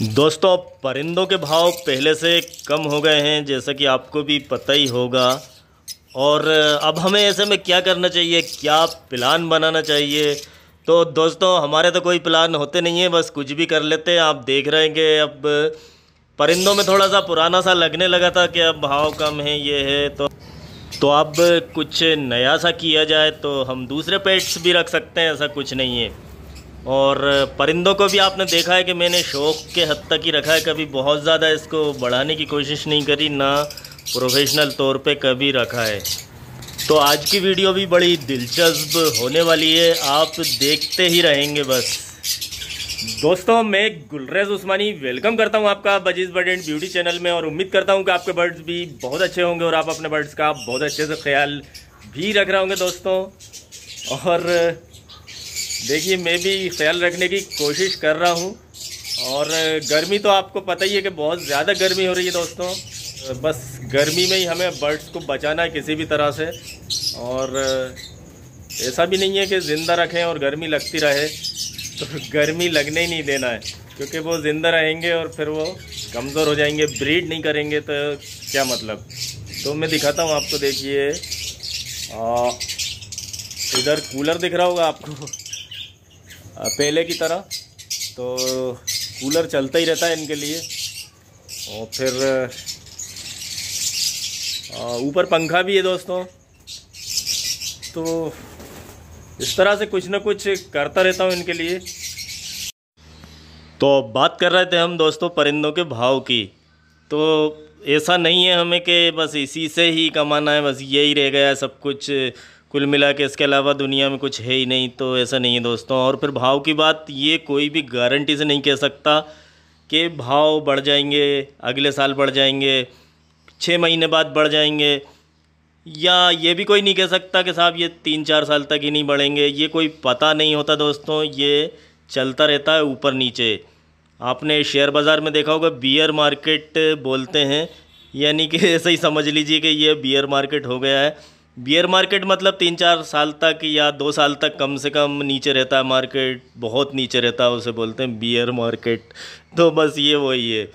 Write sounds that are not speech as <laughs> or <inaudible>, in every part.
दोस्तों परिंदों के भाव पहले से कम हो गए हैं जैसा कि आपको भी पता ही होगा और अब हमें ऐसे में क्या करना चाहिए क्या प्लान बनाना चाहिए तो दोस्तों हमारे तो कोई प्लान होते नहीं है बस कुछ भी कर लेते हैं आप देख रहे हैं कि अब परिंदों में थोड़ा सा पुराना सा लगने लगा था कि अब भाव कम है ये है तो तो अब कुछ नया सा किया जाए तो हम दूसरे पेट्स भी रख सकते हैं ऐसा कुछ नहीं है और परिंदों को भी आपने देखा है कि मैंने शौक़ के हद तक ही रखा है कभी बहुत ज़्यादा इसको बढ़ाने की कोशिश नहीं करी ना प्रोफेशनल तौर पे कभी रखा है तो आज की वीडियो भी बड़ी दिलचस्प होने वाली है आप देखते ही रहेंगे बस दोस्तों मैं गुलरेज उस्मानी वेलकम करता हूं आपका budgies bird and beauty channel में और उम्मीद करता हूं कि आपके बर्ड्स भी बहुत अच्छे होंगे और आप अपने बर्ड्स का बहुत अच्छे से ख्याल भी रख रहे होंगे दोस्तों और देखिए मैं भी ख्याल रखने की कोशिश कर रहा हूँ और गर्मी तो आपको पता ही है कि बहुत ज़्यादा गर्मी हो रही है दोस्तों बस गर्मी में ही हमें बर्ड्स को बचाना है किसी भी तरह से और ऐसा भी नहीं है कि ज़िंदा रखें और गर्मी लगती रहे तो गर्मी लगने ही नहीं देना है क्योंकि वो ज़िंदा रहेंगे और फिर वो कमज़ोर हो जाएंगे ब्रीड नहीं करेंगे तो क्या मतलब तो मैं दिखाता हूँ आपको देखिए इधर कूलर दिख रहा होगा आपको पहले की तरह तो कूलर चलता ही रहता है इनके लिए और फिर ऊपर पंखा भी है दोस्तों तो इस तरह से कुछ ना कुछ करता रहता हूँ इनके लिए तो बात कर रहे थे हम दोस्तों परिंदों के भाव की तो ऐसा नहीं है हमें कि बस इसी से ही कमाना है बस यही रह गया सब कुछ कुल मिला के इसके अलावा दुनिया में कुछ है ही नहीं तो ऐसा नहीं है दोस्तों और फिर भाव की बात ये कोई भी गारंटी से नहीं कह सकता कि भाव बढ़ जाएंगे अगले साल बढ़ जाएंगे छः महीने बाद बढ़ जाएंगे या ये भी कोई नहीं कह सकता कि साहब ये तीन चार साल तक ही नहीं बढ़ेंगे ये कोई पता नहीं होता दोस्तों ये चलता रहता है ऊपर नीचे आपने शेयर बाज़ार में देखा होगा बियर मार्केट बोलते हैं यानी कि <laughs> ऐसे ही समझ लीजिए कि ये बियर मार्केट हो गया है बियर मार्केट मतलब तीन चार साल तक या दो साल तक कम से कम नीचे रहता है मार्केट बहुत नीचे रहता है उसे बोलते हैं बियर मार्केट <laughs> तो बस ये वही है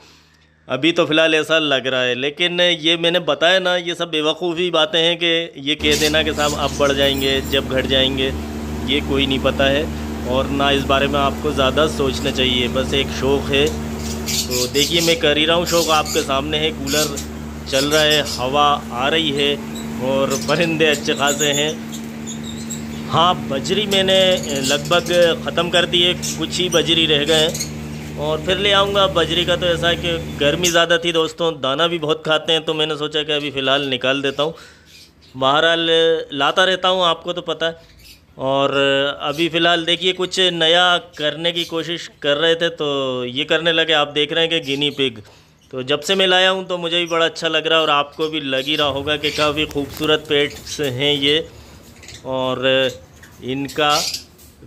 अभी तो फ़िलहाल ऐसा लग रहा है लेकिन ये मैंने बताया ना ये सब बेवकूफ़ी बातें हैं कि ये कह देना कि साहब आप बढ़ जाएंगे जब घट जाएंगे ये कोई नहीं पता है और ना इस बारे में आपको ज़्यादा सोचना चाहिए बस एक शौक़ है तो देखिए मैं कर ही रहा हूँ शौक़ आपके सामने है कूलर चल रहा है हवा आ रही है और परिंदे अच्छे खासे हैं हाँ बजरी मैंने लगभग ख़त्म कर दी है कुछ ही बजरी रह गए हैं और फिर ले आऊँगा बजरी का तो ऐसा है कि गर्मी ज़्यादा थी दोस्तों दाना भी बहुत खाते हैं तो मैंने सोचा कि अभी फ़िलहाल निकाल देता हूँ बहरहाल लाता रहता हूँ आपको तो पता है और अभी फ़िलहाल देखिए कुछ नया करने की कोशिश कर रहे थे तो ये करने लगे आप देख रहे हैं कि गिनी पिग तो जब से मैं लाया हूँ तो मुझे भी बड़ा अच्छा लग रहा है और आपको भी लग ही रहा होगा कि काफ़ी खूबसूरत पेट्स हैं ये और इनका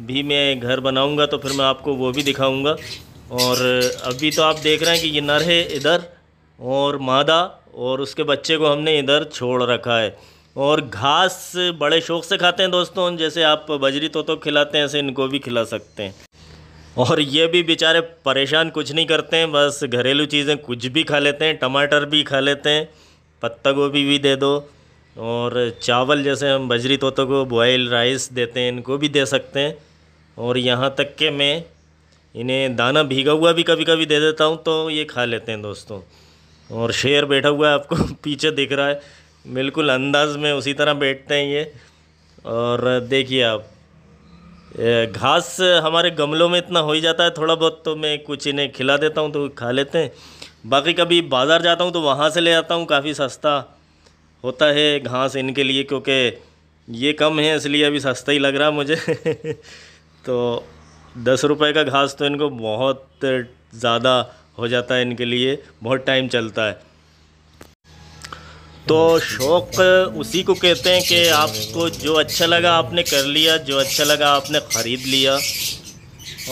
भी मैं घर बनाऊंगा तो फिर मैं आपको वो भी दिखाऊंगा और अभी तो आप देख रहे हैं कि ये नर है इधर और मादा और उसके बच्चे को हमने इधर छोड़ रखा है और घास बड़े शौक़ से खाते हैं दोस्तों जैसे आप बजरी तो, तो खिलाते हैं ऐसे इनको भी खिला सकते हैं और ये भी बेचारे परेशान कुछ नहीं करते हैं बस घरेलू चीज़ें कुछ भी खा लेते हैं टमाटर भी खा लेते हैं पत्ता गोभी भी दे दो और चावल जैसे हम बजरी तोतों को बॉयल राइस देते हैं इनको भी दे सकते हैं और यहाँ तक के मैं इन्हें दाना भीगा हुआ भी कभी कभी दे देता हूँ तो ये खा लेते हैं दोस्तों और शेर बैठा हुआ है आपको <laughs> पीछे दिख रहा है बिल्कुल अंदाज में उसी तरह बैठते हैं ये और देखिए आप घास हमारे गमलों में इतना हो ही जाता है थोड़ा बहुत तो मैं कुछ इन्हें खिला देता हूँ तो खा लेते हैं बाकी कभी बाज़ार जाता हूँ तो वहाँ से ले आता हूँ काफ़ी सस्ता होता है घास इनके लिए क्योंकि ये कम है इसलिए अभी सस्ता ही लग रहा मुझे <laughs> तो दस रुपये का घास तो इनको बहुत ज़्यादा हो जाता है इनके लिए बहुत टाइम चलता है तो शौक़ उसी को कहते हैं कि आपको जो अच्छा लगा आपने कर लिया जो अच्छा लगा आपने ख़रीद लिया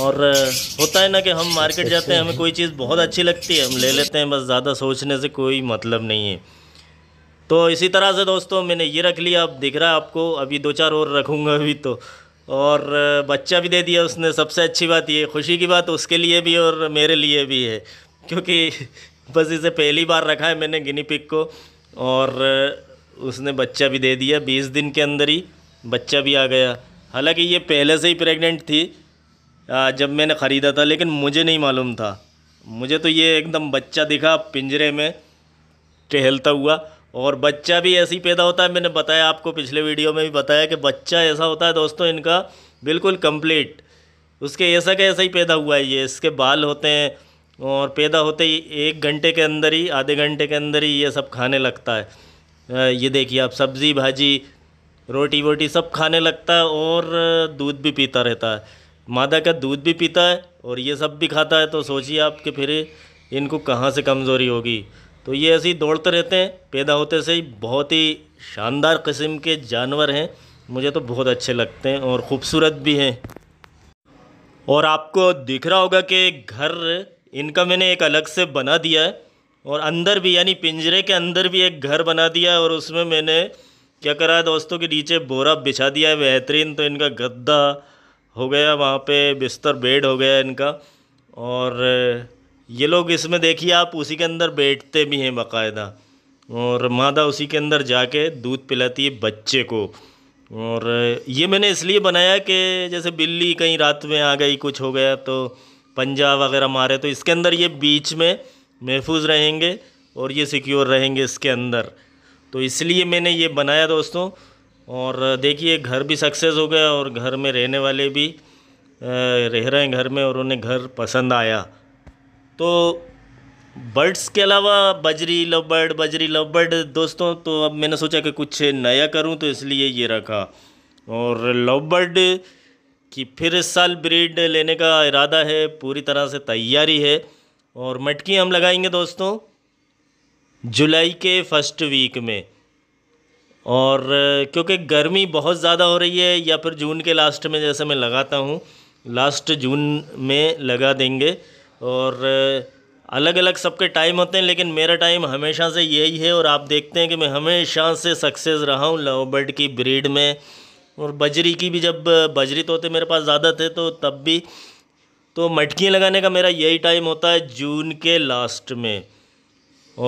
और होता है ना कि हम मार्केट अच्छा। जाते हैं हमें कोई चीज़ बहुत अच्छी लगती है हम ले लेते हैं बस ज़्यादा सोचने से कोई मतलब नहीं है तो इसी तरह से दोस्तों मैंने ये रख लिया अब दिख रहा है आपको अभी दो चार और रखूँगा अभी तो और बच्चा भी दे दिया उसने सबसे अच्छी बात ये खुशी की बात उसके लिए भी और मेरे लिए भी है क्योंकि <laughs> बस इसे पहली बार रखा है मैंने गिनी पिक को और उसने बच्चा भी दे दिया बीस दिन के अंदर ही बच्चा भी आ गया हालांकि ये पहले से ही प्रेग्नेंट थी जब मैंने ख़रीदा था लेकिन मुझे नहीं मालूम था मुझे तो ये एकदम बच्चा दिखा पिंजरे में टहलता हुआ और बच्चा भी ऐसे ही पैदा होता है मैंने बताया आपको पिछले वीडियो में भी बताया कि बच्चा ऐसा होता है दोस्तों इनका बिल्कुल कंप्लीट उसके ऐसा का ऐसा ही पैदा हुआ है ये इसके बाल होते हैं और पैदा होते ही एक घंटे के अंदर ही आधे घंटे के अंदर ही ये सब खाने लगता है ये देखिए आप सब्ज़ी भाजी रोटी वोटी सब खाने लगता है और दूध भी पीता रहता है मादा का दूध भी पीता है और ये सब भी खाता है तो सोचिए आप कि फिर इनको कहाँ से कमज़ोरी होगी तो ये ऐसे ही दौड़ते रहते हैं पैदा होते से ही बहुत ही शानदार किस्म के जानवर हैं मुझे तो बहुत अच्छे लगते हैं और ख़ूबसूरत भी हैं और आपको दिख रहा होगा कि घर इनका मैंने एक अलग से बना दिया है और अंदर भी यानी पिंजरे के अंदर भी एक घर बना दिया है और उसमें मैंने क्या करा है दोस्तों के नीचे बोरा बिछा दिया है बेहतरीन तो इनका गद्दा हो गया वहाँ पे बिस्तर बेड हो गया इनका और ये लोग इसमें देखिए आप उसी के अंदर बैठते भी हैं बाकायदा और मादा उसी के अंदर जाके दूध पिलाती है बच्चे को और ये मैंने इसलिए बनाया कि जैसे बिल्ली कहीं रात में आ गई कुछ हो गया तो पंजा वगैरह मारे तो इसके अंदर ये बीच में महफूज रहेंगे और ये सिक्योर रहेंगे इसके अंदर तो इसलिए मैंने ये बनाया दोस्तों और देखिए घर भी सक्सेस हो गया और घर में रहने वाले भी रह रहे हैं घर में और उन्हें घर पसंद आया तो बर्ड्स के अलावा बजरी लव बर्ड बजरी लव बर्ड दोस्तों तो अब मैंने सोचा कि कुछ नया करूं तो इसलिए ये रखा और लव बर्ड कि फिर इस साल ब्रीड लेने का इरादा है पूरी तरह से तैयारी है और मटकी हम लगाएंगे दोस्तों जुलाई के फर्स्ट वीक में और क्योंकि गर्मी बहुत ज़्यादा हो रही है या फिर जून के लास्ट में जैसे मैं लगाता हूँ लास्ट जून में लगा देंगे और अलग अलग सबके टाइम होते हैं लेकिन मेरा टाइम हमेशा से यही है और आप देखते हैं कि मैं हमेशा से सक्सेस रहा हूँ लव बर्ड की ब्रीड में और बजरी की भी जब बजरी तोते मेरे पास ज़्यादा थे तो तब भी तो मटकियाँ लगाने का मेरा यही टाइम होता है जून के लास्ट में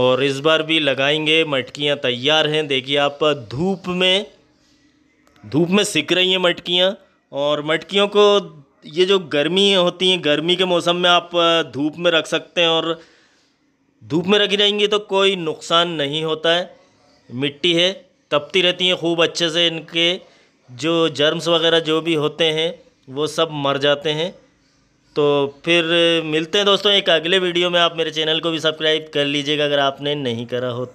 और इस बार भी लगाएंगे मटकियाँ तैयार हैं देखिए आप धूप में धूप में सिक रही हैं मटकियाँ और मटकियों को ये जो गर्मी होती हैं गर्मी के मौसम में आप धूप में रख सकते हैं और धूप में रखी जाएंगी तो कोई नुकसान नहीं होता है मिट्टी है तपती रहती हैं खूब अच्छे से इनके जो जर्म्स वगैरह जो भी होते हैं वो सब मर जाते हैं तो फिर मिलते हैं दोस्तों एक अगले वीडियो में आप मेरे चैनल को भी सब्सक्राइब कर लीजिएगा अगर आपने नहीं करा हो तो।